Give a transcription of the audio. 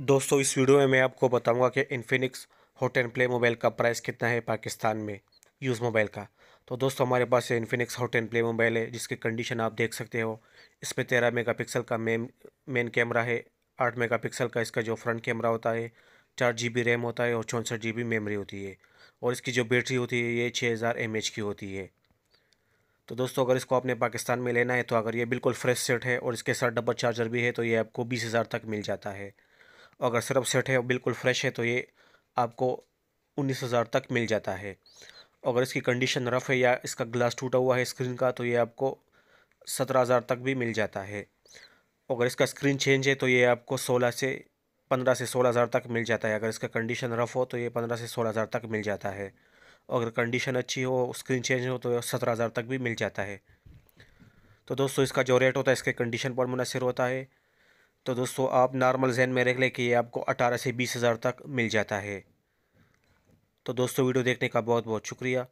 दोस्तों इस वीडियो में मैं आपको बताऊंगा कि Infinix Hot and Play mobile का प्राइस कितना है पाकिस्तान में यूज़ मोबाइल का तो दोस्तों हमारे पास ये Infinix Hot and Play mobile है जिसकी कंडीशन आप देख सकते हो इसमें तेरह मेगा पिक्सल का मेन मेन कैमरा है आठ मेगा पिक्सल का इसका जो फ्रंट कैमरा होता है चार जी बी रैम होता है और चौंसठ जी बी मेमरी होती है और इसकी जो बैटरी होती है ये छः हज़ार एम एच की होती है तो दोस्तों अगर इसको आपने पाकिस्तान में लेना है तो अगर ये बिल्कुल फ्रेश सेट है और इसके साथ डबल चार्जर भी है तो ये आपको बीस हज़ार तक मिल जाता है अगर सिरप सेट है बिल्कुल फ्रेश है तो ये आपको उन्नीस हज़ार तक मिल जाता है अगर इसकी कंडीशन रफ़ है या इसका ग्लास टूटा हुआ है स्क्रीन का तो ये आपको सत्रह हज़ार तक भी मिल जाता है अगर इसका स्क्रीन चेंज है तो ये आपको सोलह से पंद्रह से सोलह हज़ार तक मिल जाता है अगर इसका कंडीशन रफ़ हो तो ये पंद्रह से सोलह हज़ार तक मिल जाता है अगर कंडीशन अच्छी हो स्क्रीन चेंज हो तो सत्रह हज़ार तक भी मिल जाता है तो दोस्तों इसका जो रेट होता है इसके कंडीशन पर मुनसर होता है तो दोस्तों आप नॉर्मल जहन में रख लें कि आपको अठारह से बीस हज़ार तक मिल जाता है तो दोस्तों वीडियो देखने का बहुत बहुत शुक्रिया